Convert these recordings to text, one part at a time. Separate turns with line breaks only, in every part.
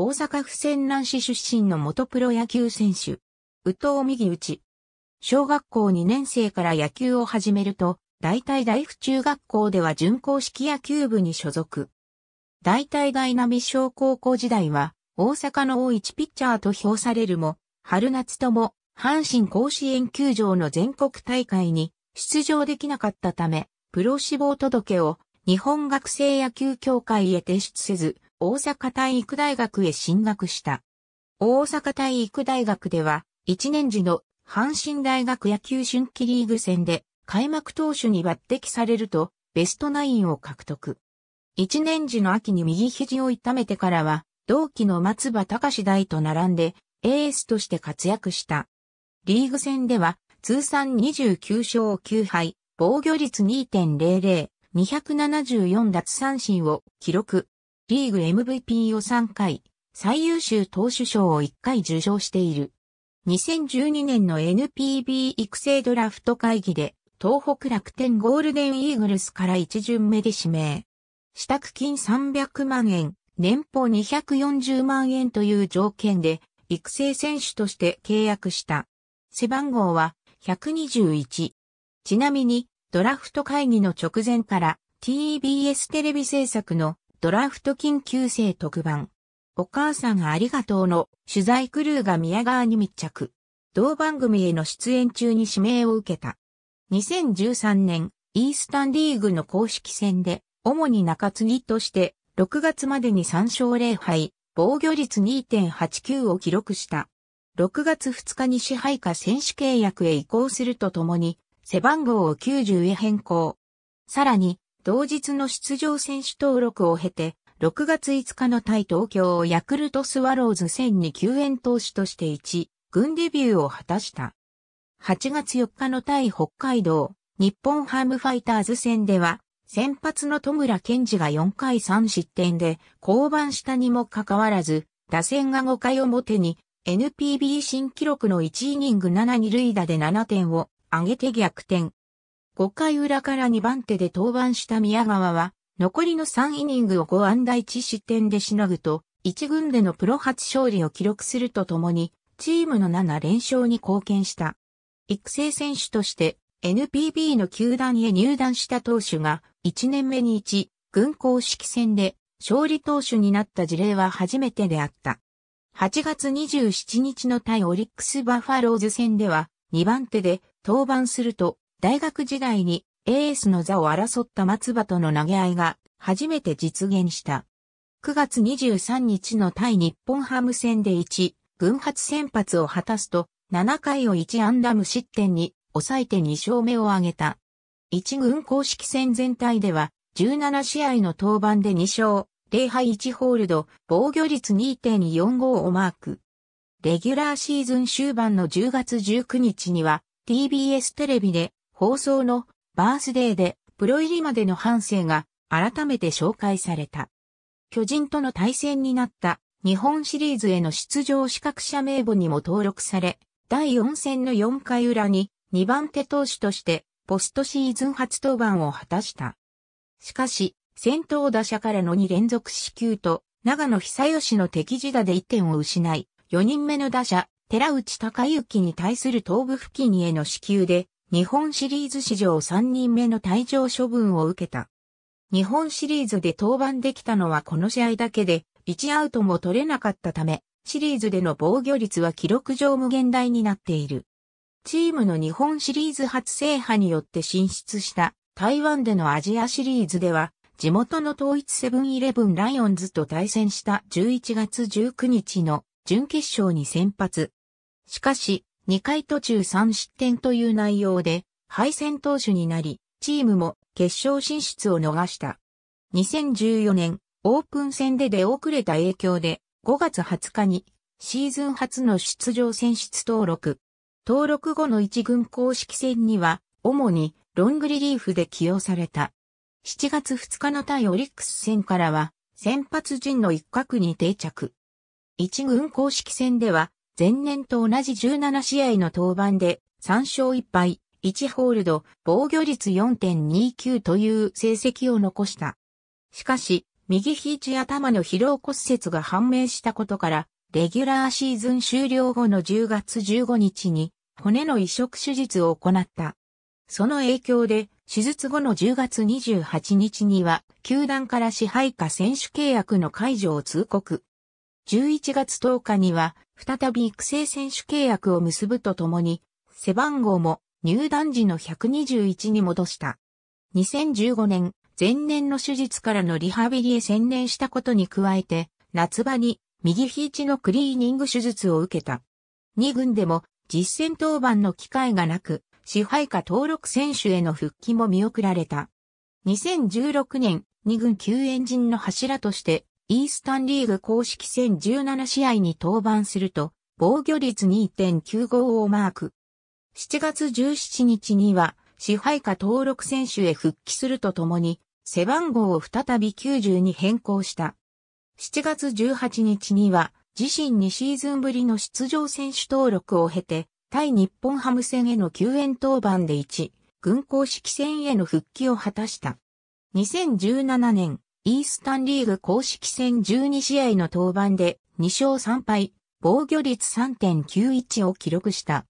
大阪府泉南市出身の元プロ野球選手。宇藤右内。小学校2年生から野球を始めると、大体大府中学校では準公式野球部に所属。大体大波小高校時代は、大阪の大一ピッチャーと評されるも、春夏とも、阪神甲子園球場の全国大会に出場できなかったため、プロ志望届を日本学生野球協会へ提出せず、大阪体育大学へ進学した。大阪体育大学では、1年時の阪神大学野球春季リーグ戦で開幕投手に抜擢されると、ベストナインを獲得。1年時の秋に右肘を痛めてからは、同期の松葉隆大と並んで、エースとして活躍した。リーグ戦では、通算29勝9敗、防御率2.00、274奪三振を記録。リーグ MVP を3回、最優秀投手賞を1回受賞している。2012年の NPB 育成ドラフト会議で、東北楽天ゴールデンイーグルスから1巡目で指名。支度金300万円、年俸240万円という条件で、育成選手として契約した。背番号は121。ちなみに、ドラフト会議の直前から TBS テレビ制作のドラフト緊急性特番。お母さんありがとうの取材クルーが宮川に密着。同番組への出演中に指名を受けた。2013年、イースタンリーグの公式戦で、主に中継ぎとして、6月までに3勝0敗、防御率2.89を記録した。6月2日に支配下選手契約へ移行するとともに、背番号を90へ変更。さらに、同日の出場選手登録を経て、6月5日の対東京ヤクルトスワローズ戦に救援投手として1、軍デビューを果たした。8月4日の対北海道、日本ハムファイターズ戦では、先発の戸村健二が4回3失点で降板したにもかかわらず、打線が5回表に NPB 新記録の1イニング7 2塁打で7点を上げて逆転。5回裏から2番手で登板した宮川は、残りの3イニングを5安打1失点でしのぐと、1軍でのプロ初勝利を記録するとともに、チームの7連勝に貢献した。育成選手として、NPB の球団へ入団した投手が、1年目に1、軍公式戦で、勝利投手になった事例は初めてであった。8月27日の対オリックスバファローズ戦では、2番手で登板すると、大学時代にエースの座を争った松葉との投げ合いが初めて実現した。9月23日の対日本ハム戦で1、軍発先発を果たすと、7回を1ンダム失点に抑えて2勝目を挙げた。1軍公式戦全体では、17試合の登板で2勝、0敗1ホールド、防御率2.45をマーク。レギュラーシーズン終盤の10月19日には、TBS テレビで放送のバースデーでプロ入りまでの半生が改めて紹介された。巨人との対戦になった日本シリーズへの出場資格者名簿にも登録され、第4戦の4回裏に2番手投手としてポストシーズン初登板を果たした。しかし、先頭打者からの2連続死球と、長野久義の敵地打で1点を失い、4人目の打者、寺内隆之に対する頭部付近への死球で、日本シリーズ史上3人目の退場処分を受けた。日本シリーズで登板できたのはこの試合だけで、1アウトも取れなかったため、シリーズでの防御率は記録上無限大になっている。チームの日本シリーズ初制覇によって進出した台湾でのアジアシリーズでは、地元の統一セブンイレブンライオンズと対戦した11月19日の準決勝に先発。しかし、2回途中3失点という内容で、敗戦投手になり、チームも決勝進出を逃した。2014年、オープン戦で出遅れた影響で、5月20日にシーズン初の出場選出登録。登録後の一軍公式戦には、主にロングリリーフで起用された。7月2日の対オリックス戦からは、先発陣の一角に定着。一軍公式戦では、前年と同じ17試合の登板で3勝1敗、1ホールド、防御率4.29という成績を残した。しかし、右肘頭の疲労骨折が判明したことから、レギュラーシーズン終了後の10月15日に骨の移植手術を行った。その影響で、手術後の10月28日には、球団から支配下選手契約の解除を通告。11月10日には、再び育成選手契約を結ぶとともに、背番号も入団時の121に戻した。2015年、前年の手術からのリハビリへ専念したことに加えて、夏場に右肘のクリーニング手術を受けた。2軍でも実戦登板の機会がなく、支配下登録選手への復帰も見送られた。2016年、2軍救援陣の柱としてイースタンリーグ公式戦17試合に登板すると、防御率2.95をマーク。7月17日には、支配下登録選手へ復帰するとともに、背番号を再び90に変更した。7月18日には、自身2シーズンぶりの出場選手登録を経て、対日本ハム戦への救援登板で1、軍公式戦への復帰を果たした。2017年、イースタンリーグ公式戦12試合の登板で2勝3敗、防御率3.91を記録した。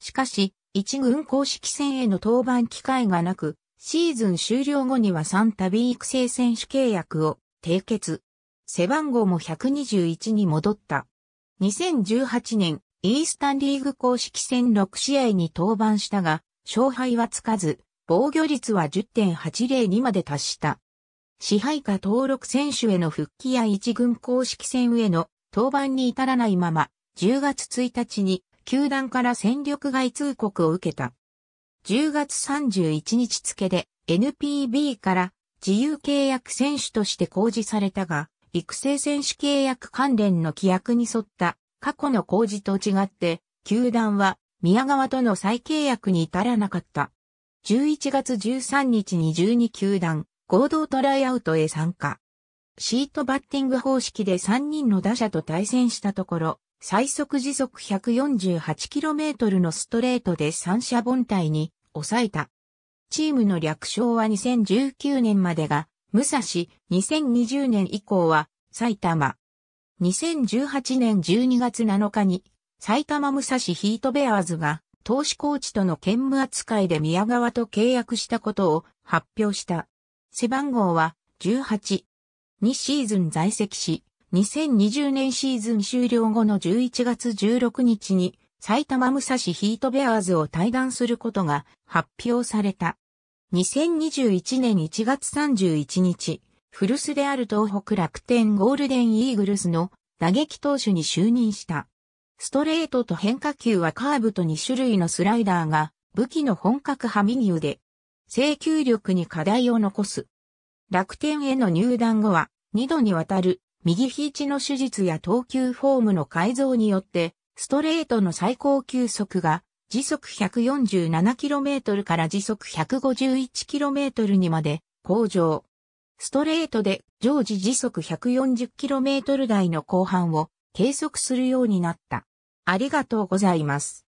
しかし、1軍公式戦への登板機会がなく、シーズン終了後には3度育成選手契約を締結。背番号も121に戻った。2018年、イースタンリーグ公式戦6試合に登板したが、勝敗はつかず、防御率は10.802まで達した。支配下登録選手への復帰や一軍公式戦への登板に至らないまま、10月1日に球団から戦力外通告を受けた。10月31日付で NPB から自由契約選手として公示されたが、育成選手契約関連の規約に沿った過去の公示と違って、球団は宮川との再契約に至らなかった。11月13日に12球団、合同トライアウトへ参加。シートバッティング方式で3人の打者と対戦したところ、最速時速 148km のストレートで三者凡退に抑えた。チームの略称は2019年までが、武蔵、2020年以降は、埼玉。2018年12月7日に、埼玉武蔵ヒートベアーズが、投資コーチとの兼務扱いで宮川と契約したことを発表した。背番号は18。2シーズン在籍し、2020年シーズン終了後の11月16日に埼玉武蔵ヒートベアーズを退団することが発表された。2021年1月31日、古巣である東北楽天ゴールデンイーグルスの打撃投手に就任した。ストレートと変化球はカーブと2種類のスライダーが武器の本格派右腕。請求力に課題を残す。楽天への入団後は、2度にわたる右肘の手術や投球フォームの改造によって、ストレートの最高球速が時速 147km から時速 151km にまで向上。ストレートで常時時速 140km 台の後半を計測するようになった。ありがとうございます。